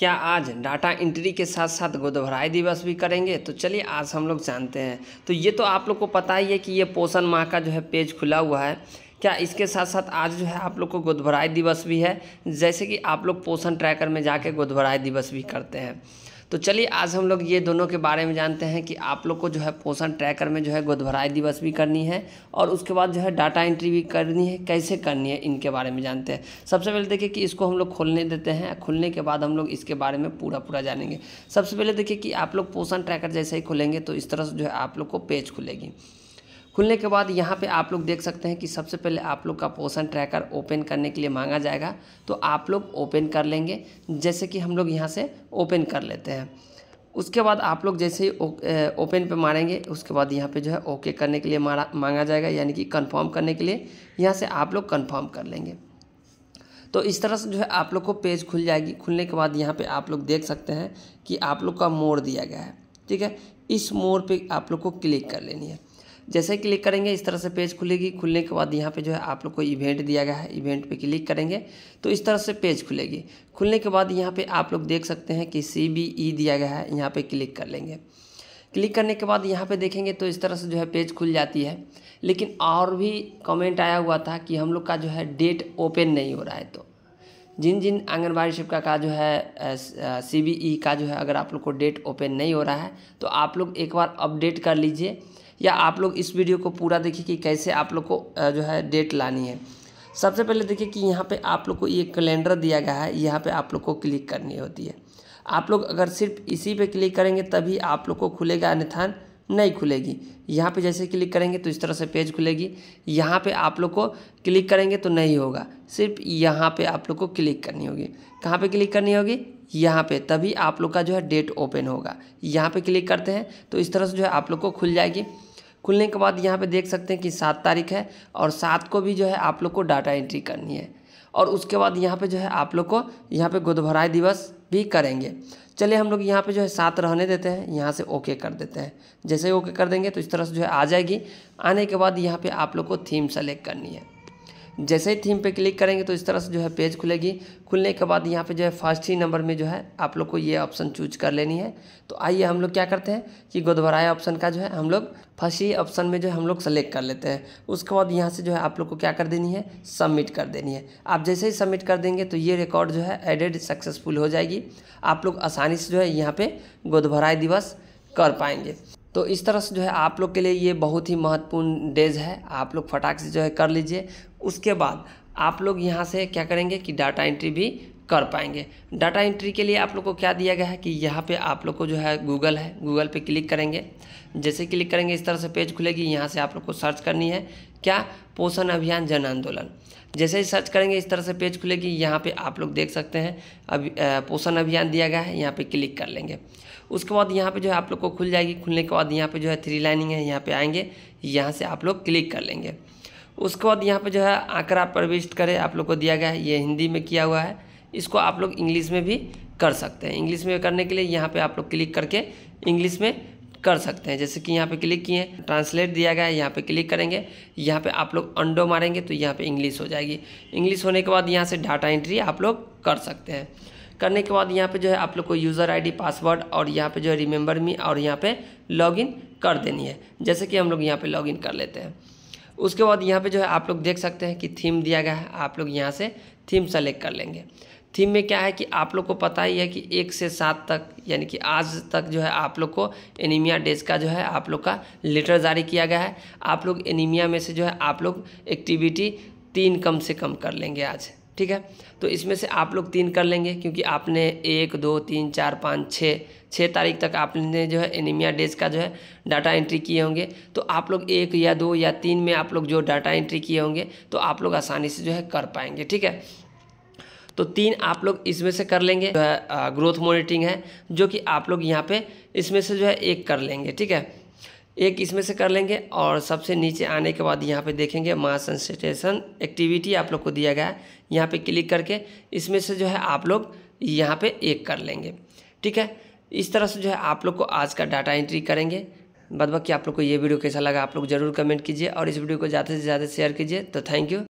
क्या आज data entry के साथ साथ गोदभराई दिवस भी करेंगे तो चलिए आज हम लोग जानते हैं तो ये तो आप लोग को पता ही है कि ये पोषण माह का जो है पेज खुला हुआ है क्या इसके साथ साथ आज जो है आप लोग को गोदभराई दिवस भी है जैसे कि आप लोग पोषण ट्रैकर में जाके गोदभराई दिवस भी करते हैं तो चलिए आज हम लोग ये दोनों के बारे में जानते हैं कि आप लोग को जो है पोषण ट्रैकर में जो है गोदभराई दिवस भी करनी है और उसके बाद जो है डाटा एंट्री भी करनी है कैसे करनी है इनके बारे में जानते हैं सबसे पहले देखिए कि इसको हम लोग खोलने देते हैं खुलने के बाद हम लोग इसके बारे में पूरा पूरा जानेंगे सबसे पहले देखिए कि आप लोग पोषण ट्रैकर जैसे ही खुलेंगे तो इस तरह से जो है आप लोग को पेज खुलेगी खुलने के बाद यहाँ पे आप लोग देख सकते हैं कि सबसे पहले आप लोग का पोषण ट्रैकर ओपन करने के लिए मांगा जाएगा तो आप लोग ओपन कर लेंगे जैसे कि हम लोग यहाँ से ओपन कर लेते हैं उसके बाद आप लोग जैसे ही ओपन पे मारेंगे उसके बाद यहाँ पे जो है ओके करने के लिए मारा मांगा जाएगा यानी कि कंफर्म करने के लिए यहाँ से आप लोग कंफर्म कर लेंगे तो इस तरह से जो है आप लोग को पेज खुल जाएगी खुलने के बाद यहाँ पे आप लोग देख सकते हैं कि आप लोग का मोड़ दिया गया है ठीक है इस मोड़ पे आप लोग को क्लिक कर लेनी है जैसे क्लिक करेंगे इस तरह से पेज खुलेगी खुलने के बाद यहाँ पे जो है आप लोग को इवेंट दिया गया है इवेंट पे क्लिक करेंगे तो इस तरह से पेज खुलेगी खुलने के बाद यहाँ पे आप लोग देख सकते हैं कि सी बी ई दिया गया है यहाँ पे क्लिक कर लेंगे क्लिक करने के बाद यहाँ पे देखेंगे तो इस तरह से जो है पेज खुल जाती है लेकिन और भी कमेंट आया हुआ था कि हम लोग का जो है डेट ओपन नहीं हो रहा है तो जिन जिन आंगनबाड़ी शिविका का जो है सी बी ई का जो है अगर आप लोग को डेट ओपन नहीं हो रहा है तो आप लोग एक बार अपडेट कर लीजिए या आप लोग इस वीडियो को पूरा देखिए कि कैसे आप लोग को जो है डेट लानी है सबसे पहले देखिए कि यहाँ पे आप लोग को ये कैलेंडर दिया गया है यहाँ पे आप लोग को क्लिक करनी होती है आप लोग अगर सिर्फ इसी पे क्लिक करेंगे तभी आप लोग को खुलेगा अन्यथान नहीं खुलेगी यहाँ पे जैसे क्लिक करेंगे तो इस तरह से पेज खुलेगी यहाँ पे आप लोग को क्लिक करेंगे तो नहीं होगा सिर्फ यहाँ पे आप लोग को क्लिक करनी होगी कहाँ पे क्लिक करनी होगी यहाँ पे तभी आप लोग का जो है डेट ओपन होगा यहाँ पे क्लिक करते हैं तो इस तरह से जो है आप लोग को खुल जाएगी खुलने के बाद यहाँ पर देख सकते हैं कि सात तारीख है और सात को भी जो है आप लोग को डाटा एंट्री करनी है और उसके बाद यहाँ पे जो है आप लोग को यहाँ पे गुदभराई दिवस भी करेंगे चलिए हम लोग यहाँ पे जो है साथ रहने देते हैं यहाँ से ओके कर देते हैं जैसे ओके कर देंगे तो इस तरह से जो है आ जाएगी आने के बाद यहाँ पे आप लोग को थीम सेलेक्ट करनी है जैसे ही थीम पे क्लिक करेंगे तो इस तरह से जो है पेज खुलेगी खुलने के बाद यहाँ पे जो है फर्स्ट ही नंबर में जो है आप लोग को ये ऑप्शन चूज कर लेनी है तो आइए हम लोग क्या करते हैं कि गोदभराया ऑप्शन का जो है हम लोग फर्स्ट ही ऑप्शन में जो है हम लोग सेलेक्ट कर लेते हैं उसके बाद यहाँ से जो है आप लोग को क्या कर देनी है सबमिट कर देनी है आप जैसे ही सबमिट कर देंगे तो ये रिकॉर्ड जो है एडेड सक्सेसफुल हो जाएगी आप लोग आसानी से जो है यहाँ पर गोदभराए दिवस कर पाएंगे तो इस तरह से जो है आप लोग के लिए ये बहुत ही महत्वपूर्ण डेज है आप लोग फटाक से जो है कर लीजिए उसके बाद आप लोग यहाँ से क्या करेंगे कि डाटा एंट्री भी कर पाएंगे डाटा एंट्री के लिए आप लोग को क्या दिया गया है कि यहाँ पे आप लोग को जो है गूगल है गूगल पे क्लिक करेंगे जैसे क्लिक करेंगे इस तरह से पेज खुलेगी यहाँ से आप लोग को सर्च करनी है क्या पोषण अभियान जन आंदोलन जैसे ही सर्च करेंगे इस तरह से पेज खुलेगी यहाँ पे आप लोग देख सकते हैं अब पोषण अभियान दिया गया है यहाँ पे क्लिक कर लेंगे उसके बाद यहाँ पे जो है आप लोग को खुल जाएगी खुलने के बाद यहाँ पे जो है थ्री लाइनिंग है यहाँ पे आएंगे यहाँ से आप लोग क्लिक कर लेंगे उसके बाद यहाँ पे जो है आंकड़ा प्रविष्ट करें आप लोग को दिया गया है ये हिंदी में किया हुआ है इसको आप लोग इंग्लिश में भी कर सकते हैं इंग्लिश में करने के लिए यहाँ पे आप लोग क्लिक करके इंग्लिश में कर सकते हैं जैसे कि यहाँ पे क्लिक किए ट्रांसलेट दिया गया है यहाँ पे क्लिक करेंगे यहाँ पे आप लोग अंडो मारेंगे तो यहाँ पे इंग्लिश हो जाएगी इंग्लिश होने के बाद यहाँ से डाटा एंट्री आप लोग कर सकते हैं करने के बाद यहाँ पे जो है आप लोग को यूज़र आईडी पासवर्ड और यहाँ पे जो है रिमेंबर मी और यहाँ पे लॉगिन कर देनी है जैसे कि हम लोग यहाँ पे लॉगिन कर लेते हैं उसके बाद यहाँ पे जो है आप लोग देख सकते हैं कि थीम दिया गया है आप लोग यहाँ से थीम सेलेक्ट कर लेंगे थीम में क्या है कि आप लोग को पता ही है कि एक से सात तक यानी कि आज तक जो है आप लोग को एनीमिया डेज का जो है आप लोग का लेटर जारी किया गया है आप लोग एनीमिया में से जो है आप लोग एक्टिविटी तीन कम से कम कर लेंगे आज ठीक है तो इसमें से आप लोग तीन कर लेंगे क्योंकि आपने एक दो तीन चार पाँच छः छः तारीख तक आपने जो है एनीमिया डेज का जो है डाटा एंट्री किए होंगे तो आप लोग एक या दो या तीन में आप लोग जो डाटा एंट्री किए होंगे तो आप लोग आसानी से जो है कर पाएंगे ठीक है तो तीन आप लोग इसमें से कर लेंगे जो है ग्रोथ मोनिटरिंग है जो कि आप लोग यहाँ पे इसमें से जो है एक कर लेंगे ठीक है एक इसमें से कर लेंगे और सबसे नीचे आने के बाद यहाँ पे देखेंगे मास सेंसिटेशन एक्टिविटी आप लोग को दिया गया है यहाँ पे क्लिक करके इसमें से जो है आप लोग यहाँ पे एक कर लेंगे ठीक है इस तरह से जो है आप लोग को आज का डाटा एंट्री करेंगे बदबा कि आप लोग को ये वीडियो कैसा लगा आप लोग जरूर कमेंट कीजिए और इस वीडियो को ज़्यादा से ज़्यादा शेयर कीजिए तो थैंक यू